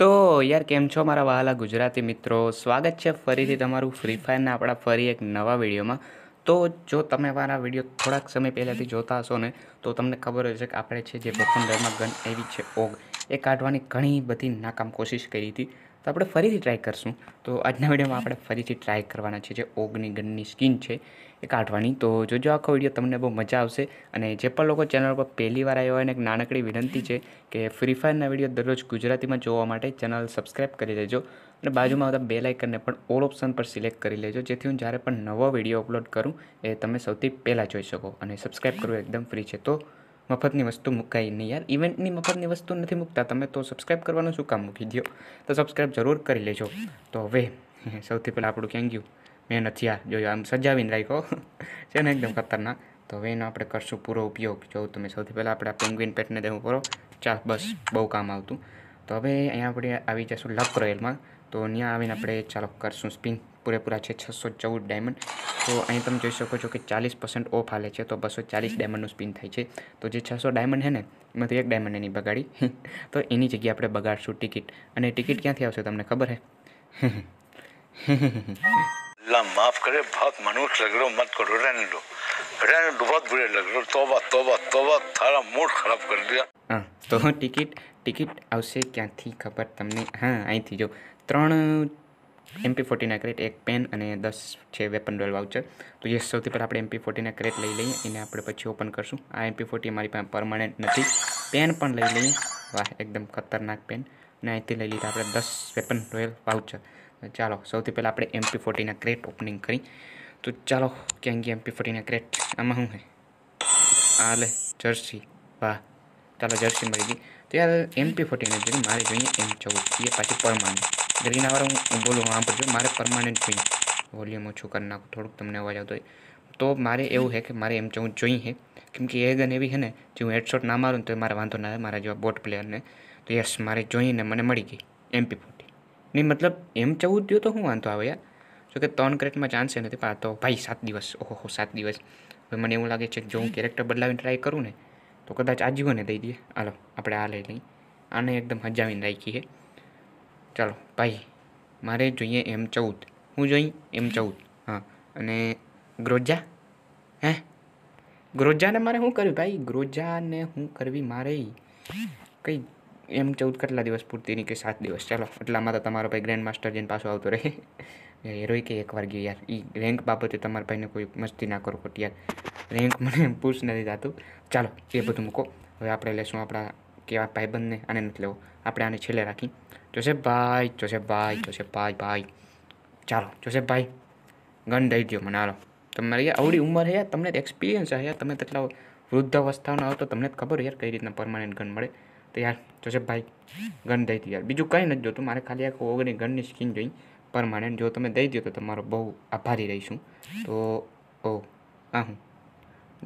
તો યાર કેમ છો મારા વહાલા ગુજરાતી મિત્રો સ્વાગત છે ફરીથી તમારું ફ્રી ફાયરના આપણા ફરી એક નવા વિડીયોમાં તો જો તમે મારા વિડીયો થોડાક સમય પહેલાંથી જોતા હશો ને તો તમને ખબર હશે કે આપણે છે જે બફુંદરમાં ગન એવી છે ઓગ એ કાઢવાની ઘણી બધી નાકામ કોશિશ કરી હતી તો આપણે ફરીથી ટ્રાય કરશું તો આજના વિડીયોમાં આપણે ફરીથી ટ્રાય કરવાના છે જે ઓગની ગનની સ્કીન છે એ કાઢવાની તો જોજો આખો વિડીયો તમને બહુ મજા આવશે અને જે પણ લોકો ચેનલ પર પહેલી વાર આવ્યો હોય એક નાનકડી વિનંતી છે કે ફ્રી ફાયરના વિડીયો દરરોજ ગુજરાતીમાં જોવા માટે ચેનલ સબસ્ક્રાઈબ કરી લેજો અને બાજુમાં આવતા બેલ આઇકનને પણ ઓલ ઓપ્શન પર સિલેક્ટ કરી લેજો જેથી હું જ્યારે પણ નવો વિડીયો અપલોડ કરું એ તમે સૌથી પહેલાં જોઈ શકો અને સબસ્ક્રાઈબ કરવું એકદમ ફ્રી છે તો મફતની વસ્તુ મૂકાઈ નહીં યાર ઇવેન્ટની મફતની વસ્તુ નથી મૂકતા તમે તો સબસ્ક્રાઈબ કરવાનું શું કામ મૂકી દો તો સબસ્ક્રાઈબ જરૂર કરી લેજો તો હવે સૌથી પહેલાં આપણું ક્યાં ગયું મેં નથી આ જોયો આમ સજાવીને રાખ્યો છે ને એકદમ ખતરનાક તો હવે એનો આપણે કરશું પૂરો ઉપયોગ જો તમે સૌથી પહેલાં આપણે આ પેંગ્વિન પેટને દેવું કરો ચાલ બસ બહુ કામ આવતું તો હવે અહીંયા આપણે આવી જઈશું લક રોયલમાં તો અહીંયા આવીને આપણે ચાલો કરશું સ્પિન પૂરેપૂરા છે છસો ચૌદ ડાયમંડ તો અહીં તમે જોઈ શકો છો કે ચાલીસ પર્સન્ટ ઓફ હાલે છે તો બસો ચાલીસ ડાયમંડનું સ્પિન થાય છે તો જે છસો ડાયમંડ છે ને એમાંથી એક ડાયમંડ એની બગાડી તો એની જગ્યાએ આપણે બગાડશું ટિકિટ અને ટિકિટ ક્યાંથી આવશે તમને ખબર હે લા માફ કરે બહુ મનોરખ લાગરો મત કડરને લો રન બબડ બરે લાગરો ટોવા ટોવા ટોવા તારા મૂડ ખરાબ કરી દિયા તો ટિકિટ ટિકિટ આઉસે ક્યા થી ખબર તમને હા આઈ થી જો 3 MP40 ના ક્રેટ એક પેન અને 10 છે વેપન રોલ વાઉચર તો જે સૌથી પહેલા આપણે MP40 ના ક્રેટ લઈ લઈએ અને આપણે પછી ઓપન કરશું આ MP40 અમારી પાસે પરમેનન્ટ નથી પેન પણ લઈ લઈએ વાહ એકદમ ખતરનાક પેન નહી તે લઈ લીધા આપણે 10 વેપન રોલ વાઉચર ચાલો સૌથી પહેલાં આપણે એમપી ફોર્ટીના ક્રેટ ઓપનિંગ કરી તો ચાલો ક્યાંક એમપી ફોર્ટીના ક્રેટ આમાં શું છે આ લે જર્સી વાહ ચાલો જર્સી મળી ગઈ તો એમપી ફોર્ટીને જોઈએ મારે જોઈએ એમ ચૌદ એ પાછી પરમાનન્ટ ગ્રીનાવાળો હું બોલું હું સાંભળજો મારે પરમાનન્ટ જોઈએ વોલ્યુમ ઓછું કરી નાખું થોડુંક તમને અવાજ આવતો હોય તો મારે એવું છે કે મારે એમ ચૌદ જોઈએ છે કેમ એ ગન એવી છે ને જે હું હેડશોટ ના મારું ને તો મારે વાંધો ના આવે મારા જેવા બોટ પ્લેયરને તો યસ મારે જોઈને મને મળી ગઈ એમપી ફોર્ટી નહીં મતલબ એમ ચૌદ થયો તો શું વાંધો આવે યાર જો કે ત્રણ ક્રેટમાં ચાન્સ નથી પણ તો ભાઈ સાત દિવસ ઓહો સાત દિવસ હવે મને એવું લાગે છે કે જો હું કેરેક્ટર બદલાવીને ટ્રાય કરું ને તો કદાચ આજીવને દઈ દઈએ હાલો આપણે આ લઈ લઈ આને એકદમ હજાવીને રાખીએ ચાલો ભાઈ મારે જોઈએ એમ ચૌદ હું જોઈ એમ ચૌદ હા અને ગ્રોજા હે ગ્રોજાને મારે શું કર્યું ભાઈ ગ્રોજાને હું કરવી મારે કંઈ એમ ચૌદ કેટલા દિવસ પૂરતી નહીં કે સાત દિવસ ચાલો એટલામાં તો તમારો ભાઈ ગ્રેન્ડ માસ્ટર જઈને પાછો આવતો રહે રોઈ કે એકવાર ગયો યાર એ રેન્ક બાબતે તમારા ભાઈને કોઈ મસ્તી ના કરો ખોટી યાર રેન્ક મને એમ પૂછ નથી થતું ચાલો એ બધું મૂકો હવે આપણે લેશું આપણા કેવા ભાઈબંધને આને નથી લેવો આપણે આને છેલ્લે રાખી જોસેફભાઈ ભાઈ જોસેફભાઈ ભાઈ ભાઈ ભાઈ ચાલો ભાઈ ગન દઈ દો મને હાલો તમારી યાર આવડી ઉંમર છે તમને એક્સપિરિયન્સ છે યાર તમે તેટલા વૃદ્ધ અવસ્થાનો આવો તો તમને ખબર યાર કઈ રીતના પરમાનન્ટ ગન મળે તો યાર જોશેફભાઈ ગન દઈ દો યાર બીજું કંઈ નથી જોતું મારે ખાલી આખું ઓગણી ગનની સ્કીન જોઈ પરમાનન્ટ જો તમે દઈ દો તો તમારો બહુ આભારી રહીશું તો ઓ આ હું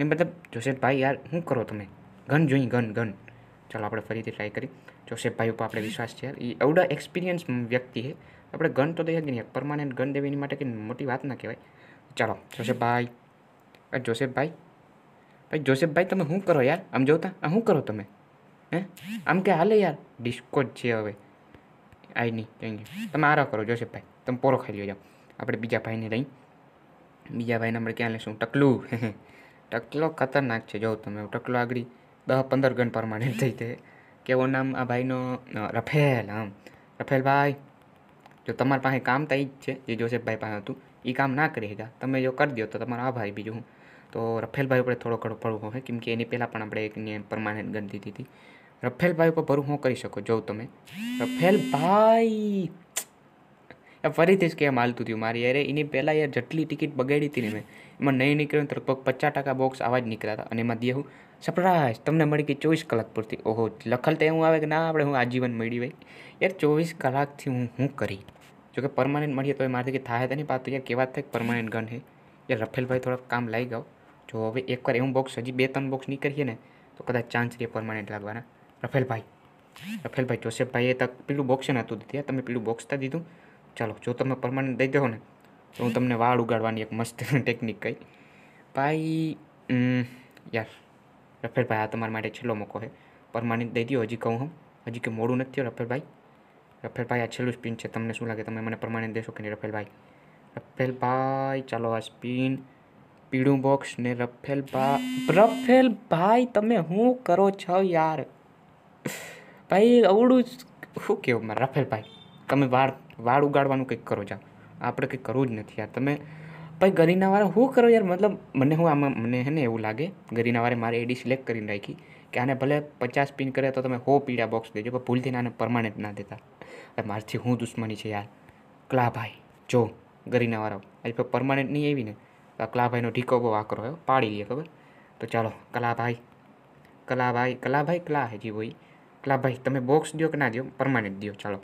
ને મતલબ જોસેફભાઈ યાર શું કરો તમે ગન જોઈ ગન ગન ચાલો આપણે ફરીથી ટ્રાય કરી જોશેફભાઈ ઉપર આપણે વિશ્વાસ છે યાર એ એવડા એક્સપિરિયન્સ વ્યક્તિ છે આપણે ગન તો દઈ શકીએ નહીં પરમાનન્ટ ગન દેવી એની માટે કંઈ મોટી વાત ના કહેવાય ચાલો જોશેફભાઈ જોશેફભાઈ ભાઈ જોસેફભાઈ તમે શું કરો યાર આમ જોતા આ શું કરો તમે હે આમ કે હાલે યાર ડિસ્કો જ છે હવે આઈ નહીં કંઈ નહીં તમે આરા કરો જોશેફભાઈ તમે પોરો ખાઈ લો જાઓ આપણે બીજા ભાઈને લઈ બીજા ભાઈને આપણે ક્યાં લઈશું ટકલું ટકલો ખતરનાક છે જો તમે ટકલો આગળ દસ પંદર ગણ પ્રમાણે થઈ તે કેવો નામ આ ભાઈનો રફેલ આમ રફેલભાઈ જો તમારી પાસે કામ તો જ છે જે જોસેફભાઈ પાસે હતું એ કામ ના કરી શક્યા તમે જો કરી દો તો તમારો આ ભાઈ બીજું તો રફેલભાઈ ઉપર થોડો ઘડો પડવો હોય કેમ કે એની પહેલાં પણ આપણે એકને પરમાનન્ટ ગણ દીધી હતી रफेल भाई पर भरू हूँ कर सको जो ते रफेल भाई फरी थी क्या मालत थी मार यार इन पहला यार जटली टिकट बगाड़ी थी एम नहीं निकल तो लगभग पचास टका बॉक्स आवाज निकला था एम दिए हूँ सरप्राइज तमने मड़ी गई चौबीस कलाक पूरती ओहो लखल तो एवं आए कि ना आप हूँ आजीवन मड़ी भाई यार चौबीस कलाक थी हूँ हूँ करी जो कि परमानेंट मड़ी तो मार थी था नहीं पात यार के बात परमानेंट गन है यार रफेल भाई थोड़ा काम लाई गाओ जो हम एक बार एवं बॉक्स हज़ी बे तरह बॉक्स निकलिए तो कदाच चांस रही परमानेंट लगवा રફેલભાઈ રફેલભાઈ જોસેફભાઈએ તક પેલું બોક્સ નહોતું દીધું તમે પેલું બોક્સ તો દીધું ચાલો જો તમે પરમાનન્ટ દઈ દો ને તો હું તમને વાળ ઉગાડવાની એક મસ્ત ટેકનિક કહી ભાઈ યાર રફેલભાઈ આ તમારા માટે છેલ્લો મોકો છે પરમાનન્ટ દઈ દો હજી કહું હમ હજી કે મોડું નથી રફેલભાઈ રફેલભાઈ આ છેલ્લું સ્પિન છે તમને શું લાગે તમે મને પરમાનન્ટ દેશો કે નહીં રફેલભાઈ રફેલભાઈ ચાલો આ સ્પિન પીળું બોક્સ ને રફેલભાઈ રફેલભાઈ તમે શું કરો છો યાર ભાઈ અવળું શું કહેવું મારા રફેલભાઈ તમે વાળ વાળ ઉગાડવાનું કંઈક કરો જા આપણે કંઈક કરવું જ નથી યાર તમે ભાઈ ગરીનાવાળા શું કરો યાર મતલબ મને હું આમાં મને હે ને એવું લાગે ગરીનાવાળે મારે એડી સિલેક્ટ કરીને રાખી કે આને ભલે પચાસ પિન કરે તો તમે હો પીડા બોક્સ દેજો પણ ભૂલથી આને પરમાનન્ટ ના દેતા હવે મારથી હું દુશ્મની છે યાર ક્લા ભાઈ જો ગરીનાવાળો આજે પર પરમાનન્ટ નહીં આવી ને તો કલાભાઈનો ઢીકો બહુ આકરો હોય પાડી લઈએ ખબર તો ચાલો કલાભાઈ કલાભાઈ કલાભાઈ કલા હજી ભાઈ કલા ભાઈ તમે બોક્સ દો કે ના દો પરમાનન્ટ દો ચાલો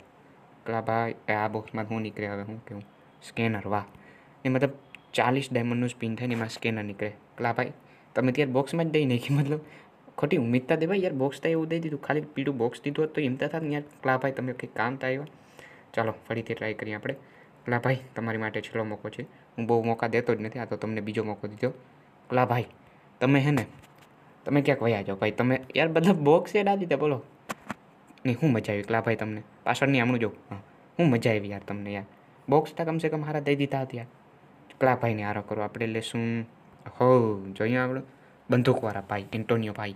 કલા ભાઈ આ બોક્સમાં હું નીકળે હવે હું કેવું સ્કેનર વાહ એ મતલબ ચાલીસ ડાયમંડનું સ્પિન થાય ને એમાં સ્કેનર નીકળે કલા ભાઈ તમે ત્યારે બોક્સમાં જ દઈ નાખી મતલબ ખોટી ઉમેદતા દેવાય યાર બોક્સ થાય એવું દઈ દીધું ખાલી પીળું બોક્સ દીધું તો એમતા થાત યાર કલાભાઈ તમે કંઈક કામ થાય ચાલો ફરીથી ટ્રાય કરીએ આપણે કલાભાઈ તમારી માટે છેલ્લો મોકો છે હું બહુ મોકા દેતો જ નથી આ તો તમને બીજો મોકો દીધો કલાભાઈ તમે હે ને તમે ક્યાંક વયા જાઓ ભાઈ તમે યાર બધા બોક્સ એડ દીધા બોલો નહીં શું મજા આવી એકલા ભાઈ તમને નહીં હમણાં જો હા શું મજા આવી યાર તમને યાર બોક્સ તો કમસે કમ હારા દઈ દીધા હતા યાર એકલા ભાઈને હારો કરો આપણે લેશું હો જોઈએ આપણે બંદૂકવાળા ભાઈ એન્ટોનિયો ભાઈ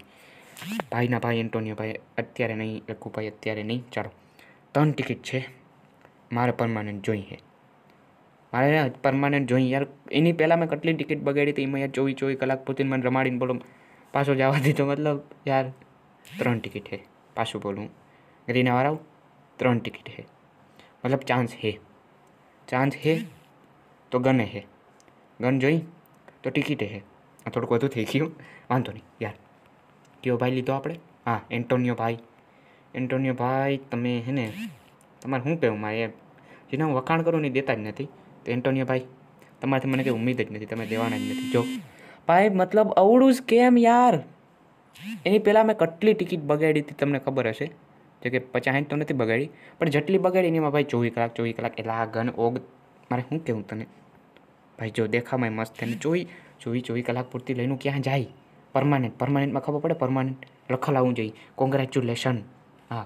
ભાઈના ભાઈ એન્ટોનિયો ભાઈ અત્યારે નહીં ભાઈ અત્યારે નહીં ચાલો ત્રણ ટિકિટ છે મારે પરમાનન્ટ જોઈએ મારે પરમાનન્ટ જોઈએ યાર એની પહેલાં મેં કેટલી ટિકિટ બગાડી હતી એમાં યાર ચોવીસ ચોવીસ કલાક પૂરતી મને રમાડીને બોલો પાછો જવા દીધો મતલબ યાર ત્રણ ટિકિટ છે પાછું બોલું गरीना वाला ત્રણ ટિકિટ હે મતલબ ચાન્સ હે ચાન્સ હે તો ગન હે ગન જોઈ તો ટિકિટ હે આ થોડુંક વધુ થઈ ગયું વાંધો નહીં યાર કયો ભાઈ લીધો આપણે હા એન્ટોનિયો ભાઈ એન્ટોનિયો ભાઈ તમે હે ને તમારે શું કહેવું મારે જેના હું વખાણ કરું ને દેતા જ નથી તો એન્ટોનિયો ભાઈ તમારાથી મને કંઈ ઉમ્મીદ જ નથી તમે દેવાના જ નથી જો ભાઈ મતલબ અવળું જ કેમ યાર એની પહેલાં મેં કેટલી ટિકિટ બગાડી હતી તમને ખબર હશે જો કે પચાસ તો નથી બગાડી પણ જેટલી બગાડી એમાં ભાઈ ચોવીસ કલાક ચોવીસ કલાક એટલે આ ઘન ઓગ મારે શું કહેવું તને ભાઈ જો દેખામાં મસ્ત એને ચોવી ચોવીસ ચોવીસ કલાક પૂરતી લઈને ક્યાં જાય પરમાનન્ટ પરમાનન્ટમાં ખબર પડે પરમાનન્ટ લખેલા આવવું જોઈએ કોંગ્રેચ્યુલેશન હા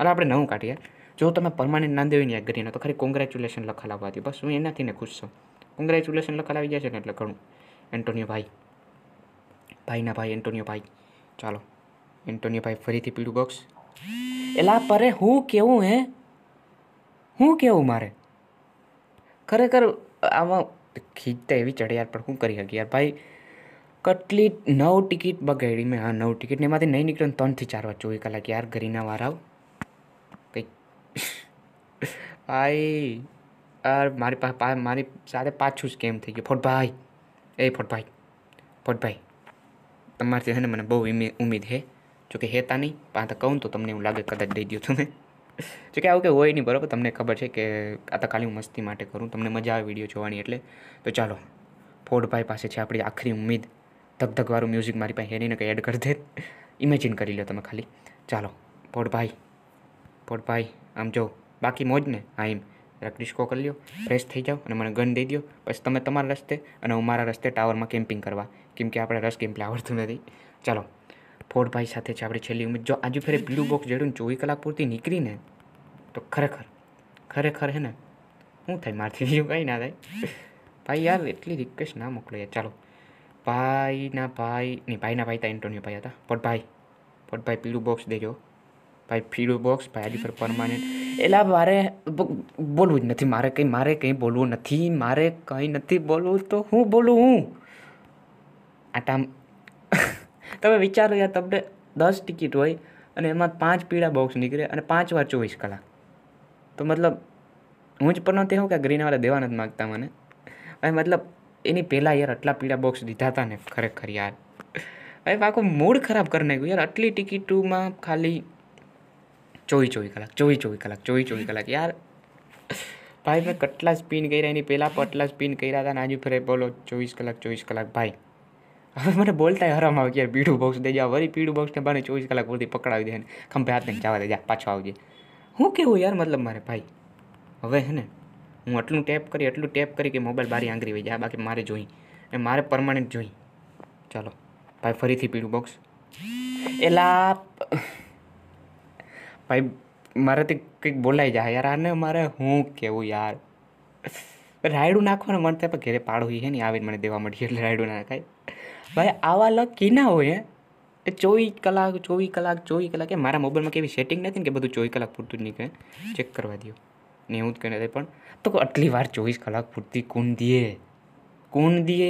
અરે આપણે નવું કાઢીએ જો તમે પરમાનન્ટ ના દેવી યાદ કરીને તો ખરી કોંગ્રેચ્યુલેશન લખેલા આવવા બસ હું એનાથી ને ખુશ છું કોંગ્રેચ્યુલેશન લખેલા આવી જશે ને એટલે ઘણું એન્ટોનિયો ભાઈ ભાઈના ભાઈ એન્ટોનિયો ભાઈ ચાલો એન્ટોનિયો ભાઈ ફરીથી પીળું બોક્સ એલા પરે હું કેવું હે હું કેવું મારે ખરેખર આમાં ખીચતા એવી ચડે યાર પણ હું કરી શકી યાર ભાઈ કટલી નવ ટિકિટ બગાડી મેં હા નવ ટિકિટ ને એમાંથી નહીં નીકળ્યો ત્રણથી ચાર વાર ચોવીસ કલાક યાર ઘરીના વાર આવ કંઈક ભાઈ યાર મારી પાસે મારી સાથે પાછું જ કેમ થઈ ગયું ફોટભાઈ એ ફોટભાઈ ફોટભાઈ તમારથી છે ને મને બહુ ઉમેદ હે જોકે હેતા નહીં પણ તો કહું તો તમને એવું લાગે કદાચ દઈ દઉં તમે જોકે આવું કે હોય નહીં બરાબર તમને ખબર છે કે આ તો ખાલી હું મસ્તી માટે કરું તમને મજા આવે વિડીયો જોવાની એટલે તો ચાલો ફોડભાઈ પાસે છે આપણી આખરી ઉમ્મીદ ધગધગવાળું મ્યુઝિક મારી પાસે હેરીને કંઈ એડ કરી દે ઇમેજિન કરી લો તમે ખાલી ચાલો ફોડભાઈ ફોડભાઈ આમ જો બાકી મોજ ને હા એમ ડિસ્કો કરી લો ફ્રેશ થઈ જાઓ અને મને ગન દઈ દો પછી તમે તમારા રસ્તે અને હું મારા રસ્તે ટાવરમાં કેમ્પિંગ કરવા કેમ કે આપણે રસ કેમ્પ આવડતું નથી ચાલો ફોર ભાઈ સાથે છે આપણે છેલ્લી ઉમેદ જો આજુ ફેરે પીળું બોક્સ જેડું ચોવીસ કલાક પૂરતી નીકળીને તો ખરેખર ખરેખર હે ને શું થાય મારથી બીજું કંઈ ના થાય ભાઈ યાર એટલી રિક્વેસ્ટ ના મોકલો યાર ચાલો ભાઈના ભાઈ નહીં ભાઈના ભાઈ તા એન્ટોનિયો ભાઈ હતા ભાઈ પટભાઈ ભાઈ પીળું બોક્સ દેજો ભાઈ પીળું બોક્સ ભાઈ આજી પર પરમાનન્ટ એટલે મારે બોલવું જ નથી મારે કંઈ મારે કંઈ બોલવું નથી મારે કંઈ નથી બોલવું તો હું બોલું હું આ ટાઈમ તમે વિચારો યાર તમને દસ ટિકિટ હોય અને એમાં પાંચ પીળા બોક્સ નીકળે અને પાંચ વાર ચોવીસ કલાક તો મતલબ હું જ પણ તે હું કે ગ્રીનવાળા દેવા નથી માગતા મને હવે મતલબ એની પહેલાં યાર આટલા પીળા બોક્સ દીધા હતા ને ખરેખર યાર હવે આખું મૂડ ખરાબ કરી નાખ્યું યાર આટલી ટિકિટોમાં ખાલી ચોવીસ ચોવીસ કલાક ચોવીસ ચોવીસ કલાક ચોવીસ ચોવીસ કલાક યાર ભાઈ મેં કેટલા સ્પિન કર્યા એની પહેલાં પણ આટલા સ્પિન કર્યા હતા ને આજુ ફરે બોલો ચોવીસ કલાક ચોવીસ કલાક ભાઈ હવે મને બોલતા હરામ આવે યાર પીળું બોક્સ દેજા વળી પીળું બોક્સને બાને ચોવીસ કલાક પૂરતી પકડાવી દે ખંભે હાથને જવા દેજા પાછો આવજે હું કેવું યાર મતલબ મારે ભાઈ હવે હે ને હું આટલું ટેપ કરી એટલું ટેપ કરી કે મોબાઈલ બારી આંગરી વહી જાય બાકી મારે જોઈ ને મારે પરમાનન્ટ જોઈ ચાલો ભાઈ ફરીથી પીળું બોક્સ એલા ભાઈ મારાથી કંઈક બોલાઈ જાય યાર આને મારે હું કેવું યાર રાયડું નાખવાનું મન થાય પણ ઘેરે પાડું છે ને આવીને મને દેવા મળી એટલે રાયડું નાખાય ભાઈ આવા લક હોય એ ચોવીસ કલાક ચોવીસ કલાક ચોવીસ કલાક એ મારા મોબાઈલમાં કેવી સેટિંગ નથી ને કે બધું ચોવીસ કલાક પૂરતું જ નીકળે ચેક કરવા દો ને એવું જ કરીને પણ તો આટલી વાર ચોવીસ કલાક પૂરતી કોણ દે કોણ દીએ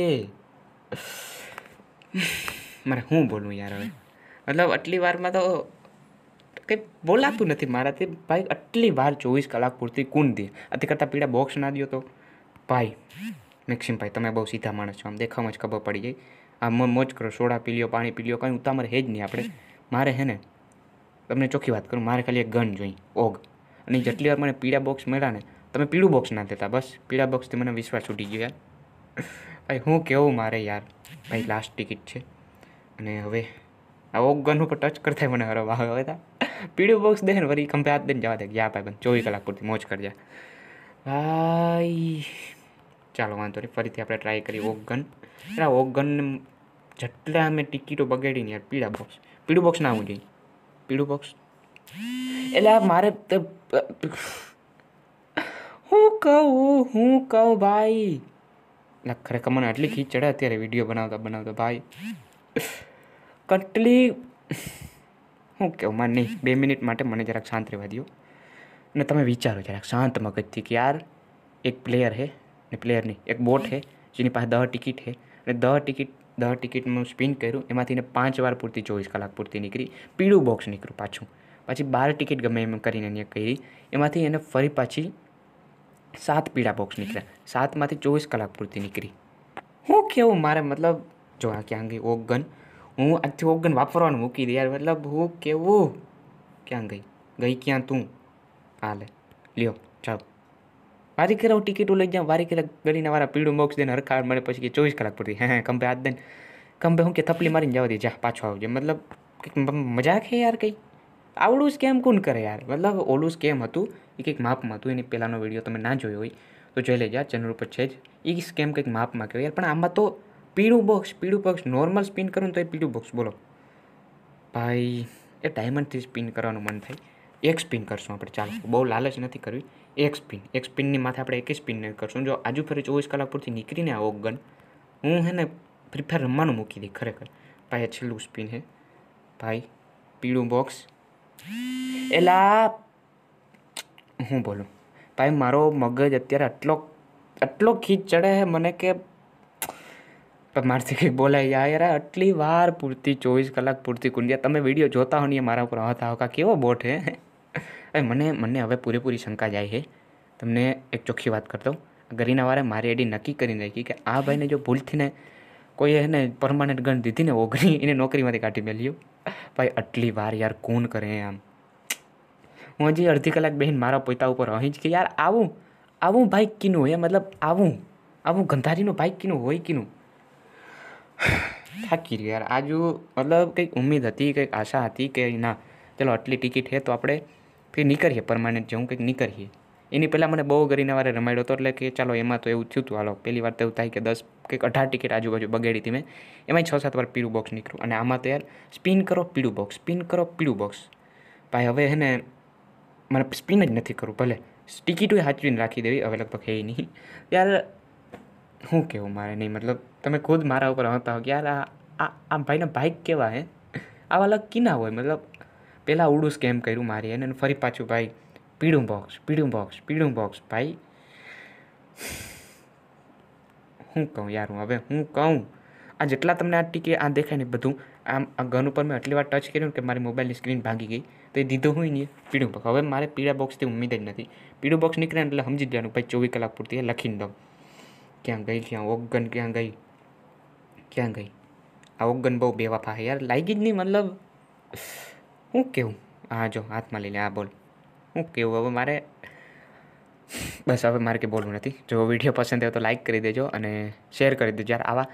મારે શું બોલવું યાર હવે મતલબ આટલી વારમાં તો કંઈ બોલાતું નથી મારાથી ભાઈ આટલી વાર ચોવીસ કલાક પૂરતી કોણ દે આથી કરતાં પીડા બોક્સ ના દો તો ભાઈ મેક્સિમ ભાઈ તમે બહુ સીધા માણસ છો આમ દેખાવમાં જ ખબર પડી જાય આ મોજ કરો સોડા પી લ્યો પાણી પી લ્યો કાંઈ ઉતામર હે જ નહીં આપણે મારે હે ને તમને ચોખ્ખી વાત કરું મારે ખાલી એક ગન જોઈ ઓગ અને જેટલી વાર મને પીળા બોક્સ મળ્યા ને તમે પીળું બોક્સ ના દેતા બસ પીળા બોક્સથી મને વિશ્વાસ છૂટી ગયો યાર ભાઈ હું કેવું મારે યાર ભાઈ લાસ્ટ ટિકિટ છે અને હવે આ ઓગ ગન ઉપર ટચ કરતા મને હરવા હવે તા પીળું બોક્સ દે ને વળી કંપે હાથ દઈને જવા દે ગયા ભાઈ બંધ ચોવીસ કલાક પૂરતી મોજ કરજા ભાઈ ચાલો વાંધો નહીં ફરીથી આપણે ટ્રાય કરીએ ઓગ ગન એના ઓગન જેટલા અમે ટિકિટો બગાડીને યાર પીળા બોક્સ પીળું બોક્સ ના આવવું જોઈએ પીળું બોક્સ એટલે મારે હું કહું હું કહું ભાઈ એટલે ખરેખર મને આટલી ખીચ ચડે અત્યારે વિડીયો બનાવતા બનાવતા ભાઈ કટલી હું કહું મારે નહીં બે મિનિટ માટે મને જરાક શાંત રહેવા દો અને તમે વિચારો જરાક શાંત મગજથી કે યાર એક પ્લેયર હે ને પ્લેયર નહીં એક બોટ હે જેની પાસે દહ ટિકિટ હે અને દહ ટિકિટ દહ ટિકિટનું સ્પિન કર્યું એમાંથી એને પાંચ વાર પૂરતી ચોવીસ કલાક પૂરતી નીકળી પીળું બોક્સ નીકળ્યું પાછું પછી બાર ટિકિટ ગમે એમ કરીને એને કરી એમાંથી એને ફરી પાછી સાત પીળા બોક્સ નીકળ્યા સાતમાંથી ચોવીસ કલાક પૂરતી નીકળી હું કેવું મારે મતલબ જો આ ક્યાં ગઈ ઓગન હું આજથી ઓગન વાપરવાનું મૂકી દે યાર મતલબ હું કેવું ક્યાં ગઈ ગઈ ક્યાં તું હાલે લ્યો ચાલો આજે કે હું ટિકિટો લઈ જાઉં વારે કેરાક ગળીના વાળા પીળું મોક્ષ દેને હરખાર મળે પછી કે ચોવીસ કલાક પડતી હે કંપે હાથ દે કંપે હું કે થપલી મારીને જવા દે જા પાછો આવજે મતલબ મજાક હે યાર કંઈ આવડું સ્કેમ કોણ કરે યાર મતલબ ઓલું સ્કેમ હતું એ કંઈક માપમાં હતું એની પહેલાંનો વિડીયો તમે ના જોયો હોય તો જોઈ લેજો ચેનલ ઉપર છે જ એ સ્કેમ કંઈક માપમાં કહ્યું યાર પણ આમાં તો પીળું બોક્સ પીળું બોક્સ નોર્મલ સ્પિન કરું તો એ પીળું બોક્સ બોલો ભાઈ એ ડાયમંડથી સ્પિન કરવાનું મન થાય એક સ્પિન કરશું આપણે ચાલો બહુ લાલચ નથી કરવી એક સ્પિન એક સ્પિનની માથે આપણે એક સ્પિનને કરશું જો આજુ ફરી ચોવીસ કલાક પૂરતી નીકળીને આવો ગન હું હે ને ફ્રી ફાયર રમવાનું મૂકી દઈ ખરેખર ભાઈ આ છેલ્લું સ્પિન હે ભાઈ પીળું બોક્સ એલા હું બોલું ભાઈ મારો મગજ અત્યારે આટલો આટલો ખીચ ચડે હે મને કે મારથી કંઈક બોલાય યાર આટલી વાર પૂરતી ચોવીસ કલાક પૂરતી કુંડિયા તમે વિડીયો જોતા હો ને મારા ઉપર હતા હોકા કેવો બોટ હે હવે મને મને હવે પૂરેપૂરી શંકા જાય છે તમને એક ચોખ્ખી વાત કરતો ગરીના વારે મારી એડી નક્કી કરી નાખી કે આ ભાઈને જો ભૂલથી ને કોઈએ એને પરમાનન્ટ ગણ દીધી ને ઓગણી એને નોકરીમાંથી કાઢી મેલ્યું ભાઈ આટલી વાર યાર કોણ કરે આમ હું હજી અડધી કલાક બહેન મારા પોતા ઉપર અહીં જ કે યાર આવું આવું ભાઈ કીનું એ મતલબ આવું આવું ગંધારીનું ભાઈ કીનું હોય કીનું થાકી રહ્યું યાર આજુ મતલબ કંઈક ઉમ્મીદ હતી કંઈક આશા હતી કે ના ચલો આટલી ટિકિટ છે તો આપણે ફિર નીકળીએ પરમાનન્ટ હું કંઈક નીકળીએ એની પહેલાં મને બહુ ગરીને વારે રમાડ્યો હતો એટલે કે ચાલો એમાં તો એવું થયું હતું હાલો પહેલી વાર તો એવું થાય કે દસ કે અઢાર ટિકિટ આજુબાજુ બગાડી હતી મેં એમાંય છ સાત વાર પીળું બોક્સ નીકળ્યું અને આમાં તો યાર સ્પિન કરો પીળું બોક્સ સ્પિન કરો પીળું બોક્સ ભાઈ હવે હે ને મને સ્પિન જ નથી કરવું ભલે ટિકિટ હોય સાચવીને રાખી દેવી હવે લગભગ હે નહીં યાર શું કહેવું મારે નહીં મતલબ તમે ખુદ મારા ઉપર હતા હો કે યાર આ આ ભાઈના બાઇક કેવા હે આવા લગ કિના હોય મતલબ પહેલાં ઉડું સ્કેમ કર્યું મારી એને ફરી પાછું ભાઈ પીળું બોક્સ પીળું બોક્સ પીળું બોક્સ ભાઈ હું કહું યાર હું હવે હું કહું આ જેટલા તમને આ ટીકે આ દેખાય ને બધું આમ આ ગન ઉપર મેં આટલી વાર ટચ કર્યું કે મારી મોબાઈલની સ્ક્રીન ભાંગી ગઈ તો એ દીધો હોય ને પીળું બોક્સ હવે મારે પીળા બોક્સથી ઉમ્મીદ જ નથી પીળું બોક્સ નીકળે એટલે સમજી જવાનું ભાઈ ચોવીસ કલાક પૂરતી લખીને દઉં ક્યાં ગઈ ક્યાં ઓગન ક્યાં ગઈ ક્યાં ગઈ આ ઓગન બહુ બેવાફા છે યાર લાગી જ નહીં મતલબ હું કેવું હા જો હાથમાં લઈને આ બોલ હું કેવું હવે મારે બસ હવે મારે કે બોલવું નથી જો વિડીયો પસંદ આવ્યો તો લાઈક કરી દેજો અને શેર કરી દેજો જ્યારે આવા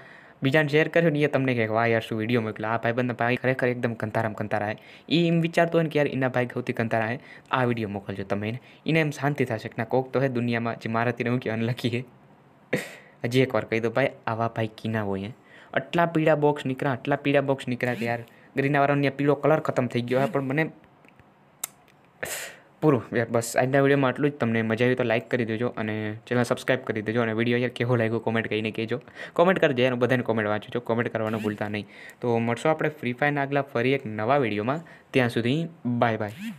બીજાને શેર કર્યો ને એ તમને કહે વાહ યાર શું વિડીયો મોકલ્યો આ ભાઈ ભાઈબંધના ભાઈ ખરેખર એકદમ કંતારામ કંતારા એ એમ વિચારતો હોય ને કે યાર એના ભાઈ સૌથી કંતારા આ વિડીયો મોકલજો તમે એને એને એમ શાંતિ થશે કે ના કોક તો હે દુનિયામાં જે મારાથી હું કે અનલખી હે હજી એકવાર કહી દો ભાઈ આવા ભાઈ કીના હોય આટલા પીડા બોક્સ નીકળ્યા આટલા પીળા બોક્સ નીકળ્યા યાર ગ્રીનાવાળાનો પીળો કલર ખતમ થઈ ગયો પણ મને પૂરું બસ આજના વિડીયોમાં આટલું જ તમને મજા આવી તો લાઇક કરી દેજો અને ચેનલ સબસ્ક્રાઈબ કરી દેજો અને વિડીયો યાર કેવો લાગ્યો કોમેન્ટ કહીને કહેજો કોમેન્ટ કરજો અને બધાને કોમેન્ટ વાંચજો કોમેન્ટ કરવાનું ભૂલતા નહીં તો મળશો આપણે ફ્રી ફાયરના આગલા ફરી એક નવા વિડીયોમાં ત્યાં સુધી બાય બાય